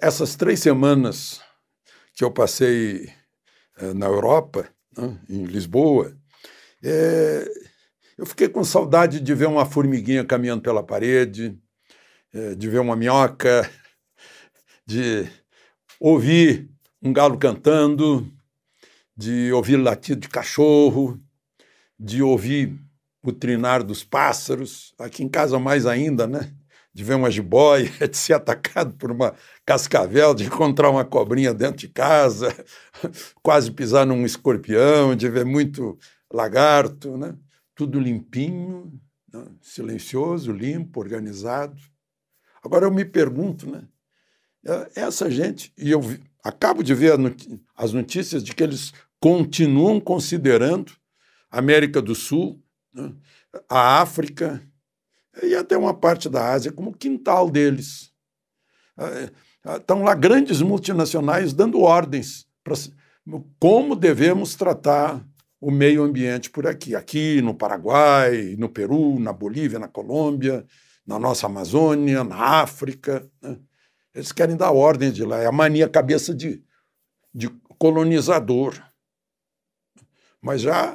Essas três semanas que eu passei eh, na Europa, né, em Lisboa, é, eu fiquei com saudade de ver uma formiguinha caminhando pela parede, é, de ver uma minhoca, de ouvir um galo cantando, de ouvir latido de cachorro, de ouvir o trinar dos pássaros, aqui em casa mais ainda, né? De ver uma jiboia, de ser atacado por uma cascavel, de encontrar uma cobrinha dentro de casa, quase pisar num escorpião, de ver muito lagarto, né? Tudo limpinho, né? silencioso, limpo, organizado. Agora eu me pergunto, né? É, essa gente, e eu acabo de ver as notícias de que eles continuam considerando a América do Sul a África e até uma parte da Ásia como quintal deles. Estão ah, ah, lá grandes multinacionais dando ordens para como devemos tratar o meio ambiente por aqui. Aqui no Paraguai, no Peru, na Bolívia, na Colômbia, na nossa Amazônia, na África. Né? Eles querem dar ordem de lá. É a mania cabeça de, de colonizador. Mas já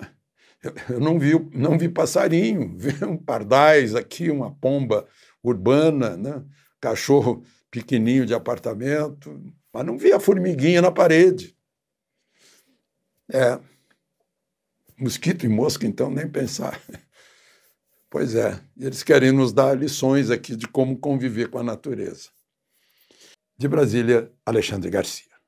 Eu não vi, não vi passarinho, vi um pardais aqui, uma pomba urbana, né? cachorro pequenininho de apartamento, mas não vi a formiguinha na parede. É. Mosquito e mosca, então, nem pensar. Pois é, eles querem nos dar lições aqui de como conviver com a natureza. De Brasília, Alexandre Garcia.